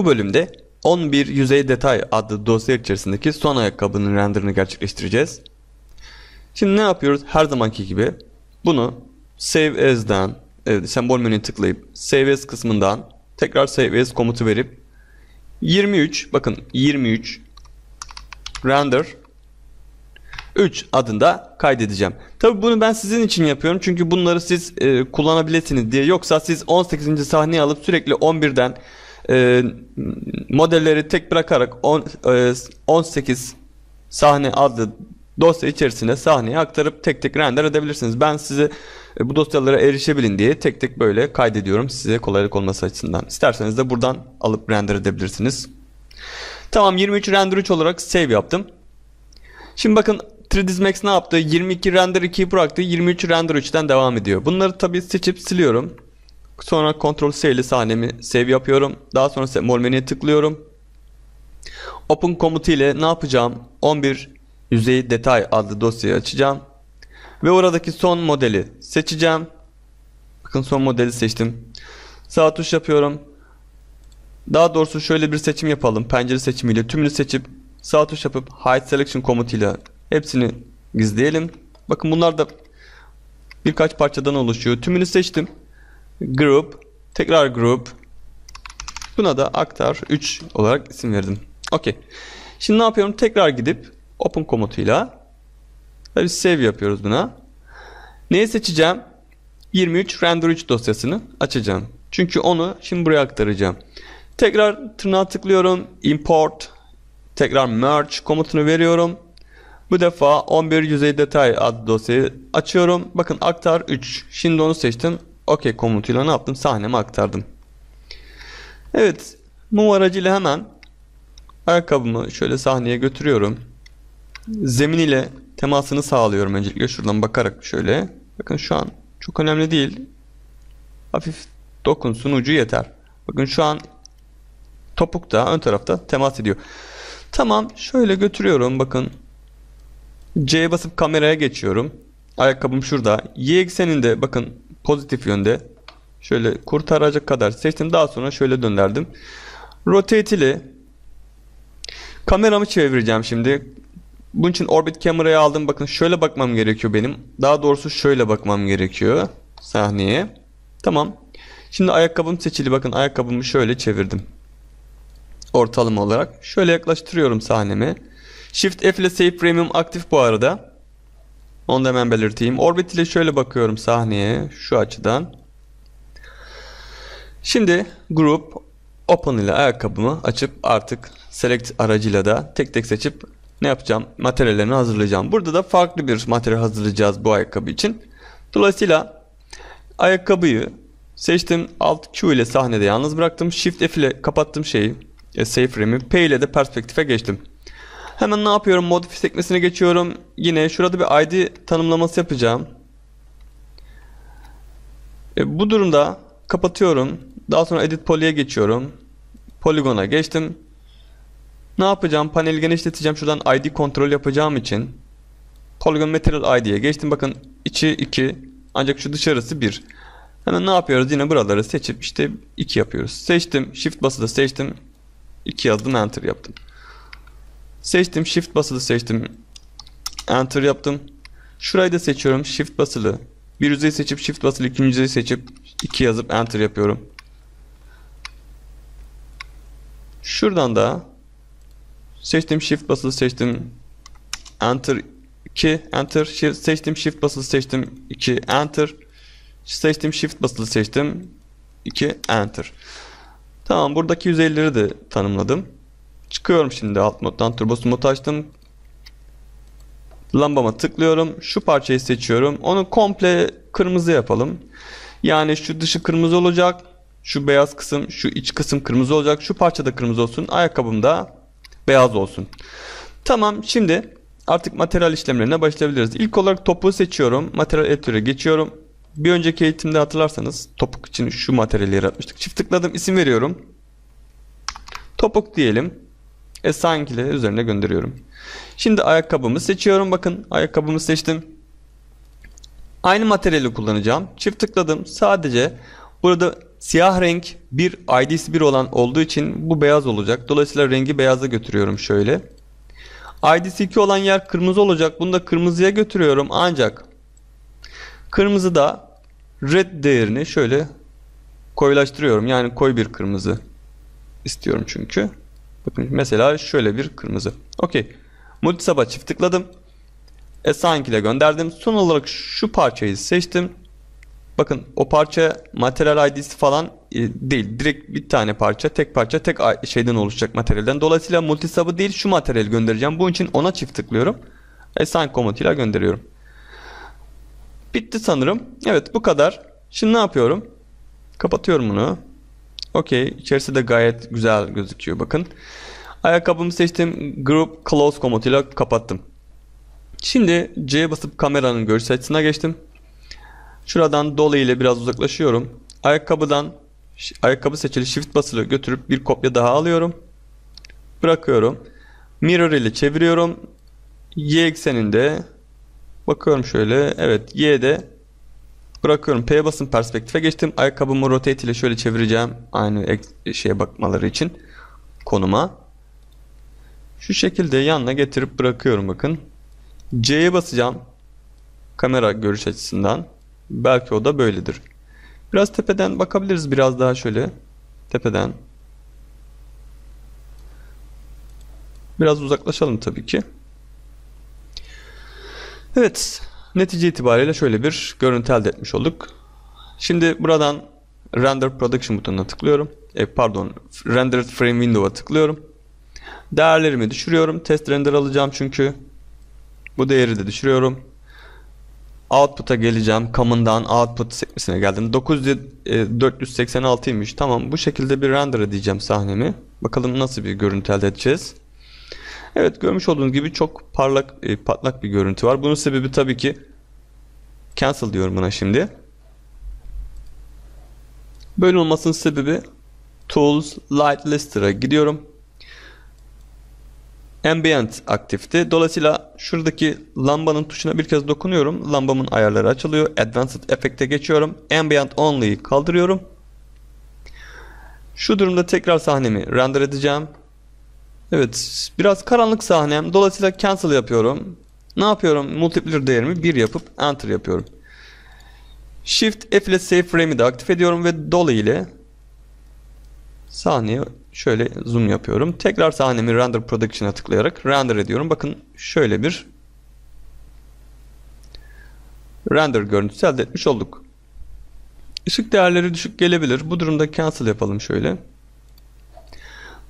Bu bölümde 11 yüzey detay adlı dosya içerisindeki son ayakkabının renderini gerçekleştireceğiz. Şimdi ne yapıyoruz? Her zamanki gibi bunu Save As'dan evet, sembol menüye tıklayıp Save As kısmından tekrar Save As komutu verip 23 bakın 23 render 3 adında kaydedeceğim. Tabi bunu ben sizin için yapıyorum çünkü bunları siz e, kullanabilirsiniz diye. Yoksa siz 18. sahneyi alıp sürekli 11'den e, modelleri tek bırakarak on, e, 18 sahne adlı dosya içerisine sahneye aktarıp tek tek render edebilirsiniz. Ben size e, bu dosyalara erişebilin diye tek tek böyle kaydediyorum size kolaylık olması açısından. İsterseniz de buradan alıp render edebilirsiniz. Tamam 23 render 3 olarak save yaptım. Şimdi bakın 3ds Max ne yaptı? 22 render 2'yi bıraktı. 23 render 3'ten devam ediyor. Bunları tabii seçip siliyorum. Sonra kontrol S ile sahnemi save yapıyorum. Daha sonra mol menüye tıklıyorum. Open komutu ile ne yapacağım? 11 yüzey detay adlı dosyayı açacağım. Ve oradaki son modeli seçeceğim. Bakın son modeli seçtim. Sağ tuş yapıyorum. Daha doğrusu şöyle bir seçim yapalım. Pencere seçimiyle tümünü seçip sağ tuş yapıp Hide Selection komutuyla hepsini gizleyelim. Bakın bunlar da birkaç parçadan oluşuyor. Tümünü seçtim group, tekrar group. Buna da aktar 3 olarak isim verdim. Okey. Şimdi ne yapıyorum? Tekrar gidip open komutuyla tabii save yapıyoruz buna. Neyi seçeceğim? 23 render 3 dosyasını açacağım. Çünkü onu şimdi buraya aktaracağım. Tekrar tırnağa tıklıyorum. Import. Tekrar merge komutunu veriyorum. Bu defa 11 yüzey detay adlı dosyayı açıyorum. Bakın aktar 3. Şimdi onu seçtim. OK komutuyla ne yaptım? Sahneme aktardım. Evet. Move aracıyla hemen ayakkabımı şöyle sahneye götürüyorum. Zemin ile temasını sağlıyorum öncelikle şuradan bakarak şöyle. Bakın şu an çok önemli değil. Hafif dokunsun ucu yeter. Bakın şu an topuk da ön tarafta temas ediyor. Tamam şöyle götürüyorum bakın. C'ye basıp kameraya geçiyorum. Ayakkabım şurada. Y ekseninde bakın Pozitif yönde. Şöyle kurtaracak kadar seçtim. Daha sonra şöyle döndürdüm. Rotate ile kameramı çevireceğim şimdi. Bunun için orbit kamerayı aldım. Bakın şöyle bakmam gerekiyor benim. Daha doğrusu şöyle bakmam gerekiyor sahneye. Tamam. Şimdi ayakkabım seçili. Bakın ayakkabımı şöyle çevirdim. Ortalama olarak. Şöyle yaklaştırıyorum sahnemi. Shift F ile save premium aktif bu arada. Onu da hemen belirteyim. Orbit ile şöyle bakıyorum sahneye şu açıdan. Şimdi Group open ile ayakkabımı açıp artık select aracıyla da tek tek seçip ne yapacağım? Materyallerini hazırlayacağım. Burada da farklı bir materyal hazırlayacağız bu ayakkabı için. Dolayısıyla ayakkabıyı seçtim. Alt Q ile sahnede yalnız bıraktım. Shift F ile kapattım şeyi. E, safe P ile de perspektife geçtim. Hemen ne yapıyorum? Modify sekmesine geçiyorum. Yine şurada bir ID tanımlaması yapacağım. E, bu durumda kapatıyorum. Daha sonra edit poly'e geçiyorum. Polygon'a geçtim. Ne yapacağım? Paneli genişleteceğim. Şuradan ID kontrol yapacağım için. Polygon Material ID'ye geçtim. Bakın içi 2 ancak şu dışarısı 1. Hemen ne yapıyoruz? Yine buraları seçip işte 2 yapıyoruz. Seçtim. Shift basılı seçtim. 2 yazdım. Enter yaptım. Seçtim. Shift basılı seçtim. Enter yaptım. Şurayı da seçiyorum. Shift basılı. Bir yüzeyi seçip Shift basılı ikinci yüzeyi seçip 2 yazıp Enter yapıyorum. Şuradan da seçtim Shift basılı seçtim. Enter 2 Enter shift, seçtim Shift basılı seçtim 2 Enter seçtim Shift basılı seçtim 2 Enter. Tamam buradaki yüzeyleri de tanımladım. Çıkıyorum şimdi alt moddan turbosu modu açtım. Lambama tıklıyorum. Şu parçayı seçiyorum. Onu komple kırmızı yapalım. Yani şu dışı kırmızı olacak. Şu beyaz kısım, şu iç kısım kırmızı olacak. Şu parça da kırmızı olsun. Ayakkabım da beyaz olsun. Tamam şimdi artık materyal işlemlerine başlayabiliriz. İlk olarak topuğu seçiyorum. Materyal editöre geçiyorum. Bir önceki eğitimde hatırlarsanız topuk için şu materyali yaratmıştık. Çift tıkladım isim veriyorum. Topuk diyelim. Esenkileri üzerine gönderiyorum. Şimdi ayakkabımı seçiyorum. Bakın ayakkabımı seçtim. Aynı materyali kullanacağım. Çift tıkladım. Sadece burada siyah renk bir ID'si bir olan olduğu için bu beyaz olacak. Dolayısıyla rengi beyaza götürüyorum şöyle. ID'si 2 olan yer kırmızı olacak. Bunu da kırmızıya götürüyorum. Ancak kırmızı da red değerini şöyle koyulaştırıyorum. Yani koy bir kırmızı istiyorum çünkü. Bakın mesela şöyle bir kırmızı. Okey. Multisab'a çift tıkladım. Assign ile gönderdim. Son olarak şu parçayı seçtim. Bakın o parça materyal ID'si falan e, değil. Direkt bir tane parça, tek parça, tek şeyden oluşacak materyalden. Dolayısıyla multisab'ı değil şu materyal göndereceğim. Bunun için ona çift tıklıyorum. Assign e, komutuyla gönderiyorum. Bitti sanırım. Evet bu kadar. Şimdi ne yapıyorum? Kapatıyorum bunu. Okey. İçerisi de gayet güzel gözüküyor bakın. Ayakkabımı seçtim. Group Close komutuyla kapattım. Şimdi C'ye basıp kameranın görüş açısına geçtim. Şuradan Dolly ile biraz uzaklaşıyorum. Ayakkabıdan ayakkabı seçili shift basılı götürüp bir kopya daha alıyorum. Bırakıyorum. Mirror ile çeviriyorum. Y ekseninde bakıyorum şöyle. Evet Y'de Bırakıyorum. P'ye basın perspektife geçtim. Ayakkabımı rotate ile şöyle çevireceğim. Aynı şeye bakmaları için. Konuma. Şu şekilde yanına getirip bırakıyorum bakın. C'ye basacağım. Kamera görüş açısından. Belki o da böyledir. Biraz tepeden bakabiliriz biraz daha şöyle. Tepeden. Biraz uzaklaşalım tabii ki. Evet. Netice itibariyle şöyle bir görüntü elde etmiş olduk. Şimdi buradan Render Production butonuna tıklıyorum. E, pardon, Rendered Frame Window'a tıklıyorum. Değerlerimi düşürüyorum. Test render alacağım çünkü. Bu değeri de düşürüyorum. Output'a geleceğim. Command'dan Output sekmesine geldim. 9486'ymış. E, tamam bu şekilde bir render edeceğim sahnemi. Bakalım nasıl bir görüntü elde edeceğiz. Evet görmüş olduğunuz gibi çok parlak e, patlak bir görüntü var. Bunun sebebi tabii ki cancel diyorum buna şimdi. Böyle olmasının sebebi Tools Light Lister'a gidiyorum. Ambient aktifti. Dolayısıyla şuradaki lambanın tuşuna bir kez dokunuyorum. Lambamın ayarları açılıyor. Advanced Effect'e geçiyorum. Ambient Only'yi kaldırıyorum. Şu durumda tekrar sahnemi render edeceğim. Evet biraz karanlık sahnem. Dolayısıyla cancel yapıyorum. Ne yapıyorum? Multiplier değerimi 1 yapıp enter yapıyorum. Shift F ile save frame'i de aktif ediyorum ve dolly ile sahneye şöyle zoom yapıyorum. Tekrar sahnemi render production'a tıklayarak render ediyorum. Bakın şöyle bir render görüntüsü elde etmiş olduk. Işık değerleri düşük gelebilir. Bu durumda cancel yapalım şöyle.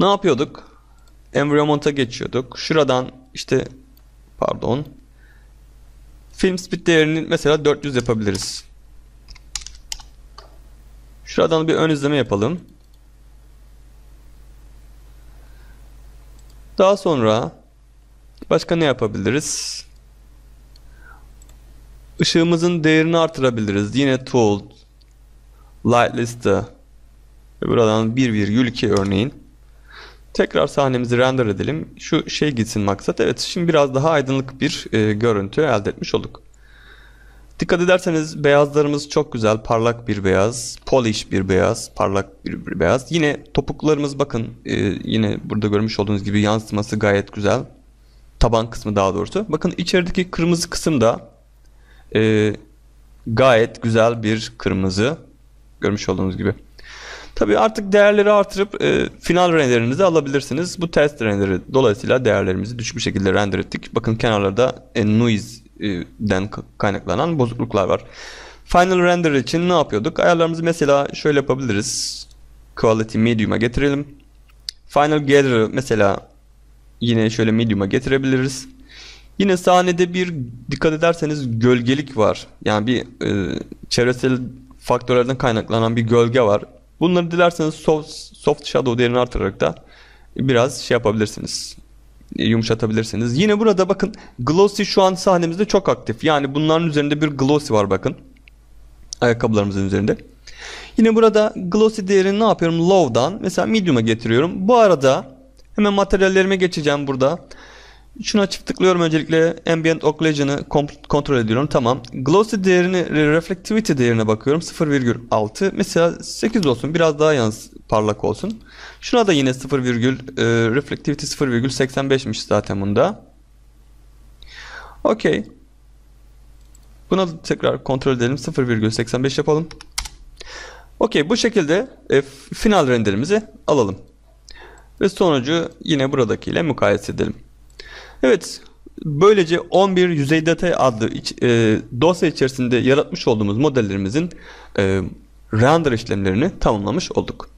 Ne yapıyorduk? Environment'a geçiyorduk. Şuradan işte pardon. Film speed değerini mesela 400 yapabiliriz. Şuradan bir ön izleme yapalım. Daha sonra başka ne yapabiliriz? Işığımızın değerini artırabiliriz. Yine tool light list'e buradan 1,2 örneğin Tekrar sahnemizi render edelim. Şu şey gitsin maksat. Evet şimdi biraz daha aydınlık bir e, görüntü elde etmiş olduk. Dikkat ederseniz beyazlarımız çok güzel. Parlak bir beyaz, polish bir beyaz, parlak bir, bir beyaz. Yine topuklarımız bakın e, yine burada görmüş olduğunuz gibi yansıması gayet güzel. Taban kısmı daha doğrusu. Bakın içerideki kırmızı kısım da e, gayet güzel bir kırmızı. Görmüş olduğunuz gibi. Tabii artık değerleri artırıp e, final renderinizi alabilirsiniz. Bu test renderi dolayısıyla değerlerimizi düşük bir şekilde render ettik. Bakın kenarlarda e, noise'den kaynaklanan bozukluklar var. Final render için ne yapıyorduk? Ayarlarımızı mesela şöyle yapabiliriz. Quality medium'a getirelim. Final gather'ı mesela yine şöyle medium'a getirebiliriz. Yine sahnede bir dikkat ederseniz gölgelik var. Yani bir e, çevresel faktörlerden kaynaklanan bir gölge var. Bunları dilerseniz soft, soft shadow değerini artırarak da biraz şey yapabilirsiniz yumuşatabilirsiniz. Yine burada bakın glossy şu an sahnemizde çok aktif. Yani bunların üzerinde bir glossy var bakın. Ayakkabılarımızın üzerinde. Yine burada glossy değerini ne yapıyorum? Low'dan mesela medium'a getiriyorum. Bu arada hemen materyallerime geçeceğim burada. Şuna çift tıklıyorum öncelikle Ambient Occlusion'ı kontrol ediyorum. Tamam. Glossy değerini, Reflectivity değerine bakıyorum. 0,6. Mesela 8 olsun. Biraz daha yalnız parlak olsun. Şuna da yine 0, e, Reflectivity 0,85'miş zaten bunda. Okey. Buna da tekrar kontrol edelim. 0,85 yapalım. Okey bu şekilde e, final renderimizi alalım. Ve sonucu yine buradakiyle mukayese edelim. Evet, böylece 11 yüzey detay adlı e, dosya içerisinde yaratmış olduğumuz modellerimizin e, render işlemlerini tamamlamış olduk.